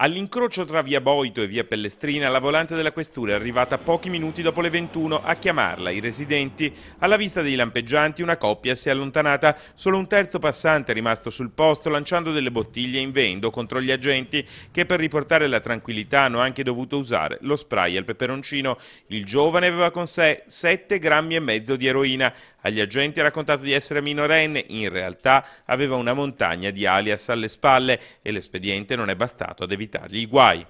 All'incrocio tra via Boito e via Pellestrina, la volante della questura è arrivata pochi minuti dopo le 21 a chiamarla. I residenti, alla vista dei lampeggianti, una coppia si è allontanata. Solo un terzo passante è rimasto sul posto, lanciando delle bottiglie in vendo contro gli agenti che per riportare la tranquillità hanno anche dovuto usare lo spray al peperoncino. Il giovane aveva con sé 7 grammi e mezzo di eroina. Agli agenti ha raccontato di essere minorenne, in realtà aveva una montagna di alias alle spalle e l'espediente non è bastato ad evitargli i guai.